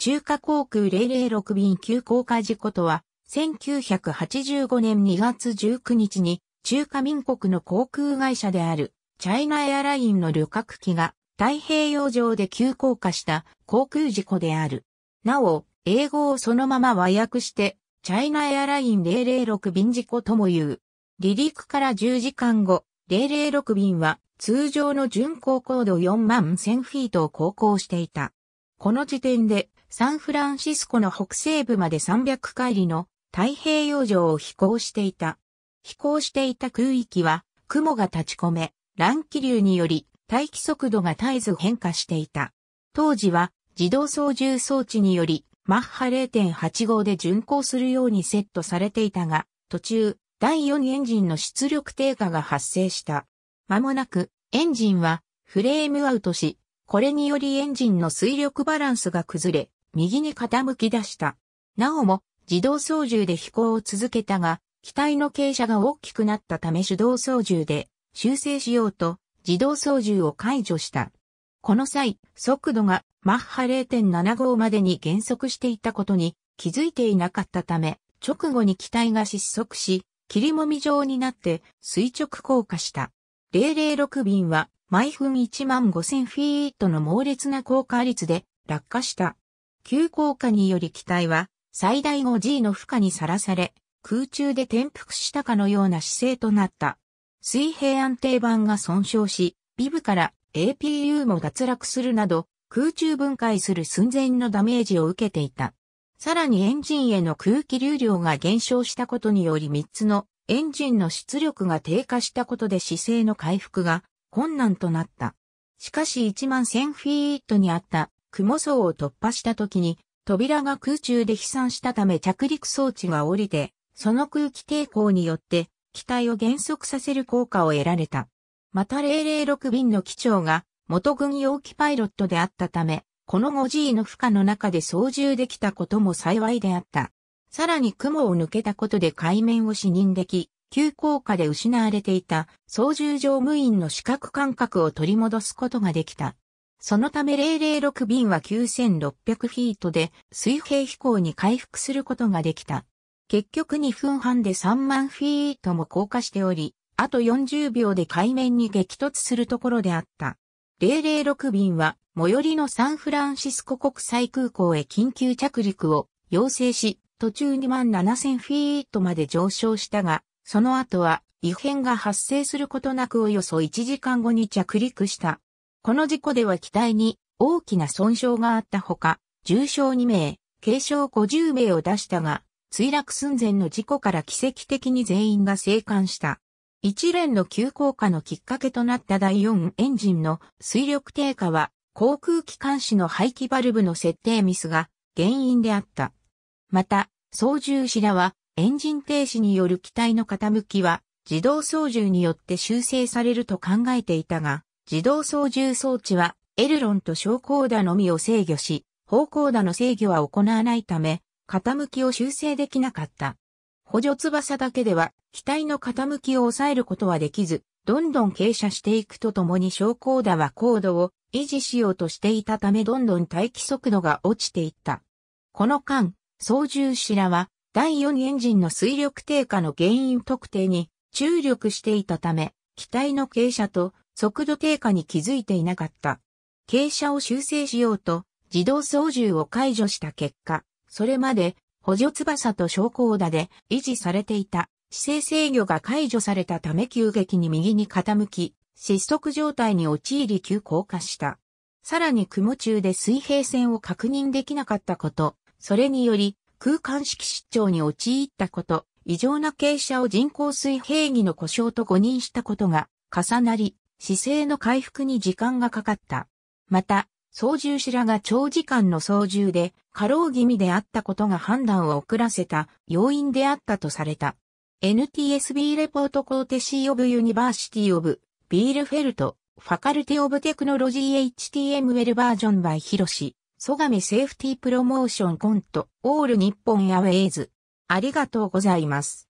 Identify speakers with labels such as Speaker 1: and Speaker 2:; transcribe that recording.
Speaker 1: 中華航空006便急降下事故とは、1985年2月19日に中華民国の航空会社であるチャイナエアラインの旅客機が太平洋上で急降下した航空事故である。なお、英語をそのまま和訳してチャイナエアライン006便事故とも言う。離陸から10時間後、006便は通常の巡航高度4万1000フィートを航行していた。この時点でサンフランシスコの北西部まで300海里の太平洋上を飛行していた。飛行していた空域は雲が立ち込め、乱気流により大気速度が絶えず変化していた。当時は自動操縦装置によりマッハ0.85で巡航するようにセットされていたが、途中、第4エンジンの出力低下が発生した。間もなく、エンジンはフレームアウトし、これによりエンジンの水力バランスが崩れ、右に傾き出した。なおも、自動操縦で飛行を続けたが、機体の傾斜が大きくなったため手動操縦で修正しようと自動操縦を解除した。この際、速度がマッハ0.75までに減速していたことに気づいていなかったため、直後に機体が失速し、霧もみ状になって垂直降下した。006便は毎分1万5000フィートの猛烈な降下率で落下した。急降下により機体は最大 5G の負荷にさらされ、空中で転覆したかのような姿勢となった。水平安定板が損傷し、ビブから APU も脱落するなど、空中分解する寸前のダメージを受けていた。さらにエンジンへの空気流量が減少したことにより3つのエンジンの出力が低下したことで姿勢の回復が困難となった。しかし1万1000フィートにあった雲層を突破した時に、扉が空中で飛散したため着陸装置が降りて、その空気抵抗によって、機体を減速させる効果を得られた。また006便の機長が元軍用機パイロットであったため、この 5G の負荷の中で操縦できたことも幸いであった。さらに雲を抜けたことで海面を視認でき、急降下で失われていた操縦乗務員の視覚感覚を取り戻すことができた。そのため006便は9600フィートで水平飛行に回復することができた。結局2分半で3万フィートも降下しており、あと40秒で海面に激突するところであった。006便は最寄りのサンフランシスコ国際空港へ緊急着陸を要請し、途中2万7000フィートまで上昇したが、その後は異変が発生することなくおよそ1時間後に着陸した。この事故では機体に大きな損傷があったほか、重傷2名、軽傷50名を出したが、墜落寸前の事故から奇跡的に全員が生還した。一連の急降下のきっかけとなった第4エンジンの水力低下は、航空機関士の排気バルブの設定ミスが原因であった。また、操縦士らは、エンジン停止による機体の傾きは、自動操縦によって修正されると考えていたが、自動操縦装置は、エルロンと昇降打のみを制御し、方向打の制御は行わないため、傾きを修正できなかった。補助翼だけでは、機体の傾きを抑えることはできず、どんどん傾斜していくとともに昇降打は高度を維持しようとしていたためどんどん待機速度が落ちていった。この間、操縦士らは第4エンジンの水力低下の原因特定に注力していたため、機体の傾斜と速度低下に気づいていなかった。傾斜を修正しようと、自動操縦を解除した結果、それまで補助翼と昇降打で維持されていた姿勢制御が解除されたため急激に右に傾き、失速状態に陥り急降下した。さらに雲中で水平線を確認できなかったこと、それにより空間式失調に陥ったこと、異常な傾斜を人工水平儀の故障と誤認したことが重なり、姿勢の回復に時間がかかった。また、操縦士らが長時間の操縦で過労気味であったことが判断を遅らせた要因であったとされた。NTSB レポートコーテシーオブユニバーシティオブビールフェルトファカルティオブテクノロジー HTML バージョンバイヒロシソガミセーフティープロモーションコントオール日本アウェイズありがとうございます。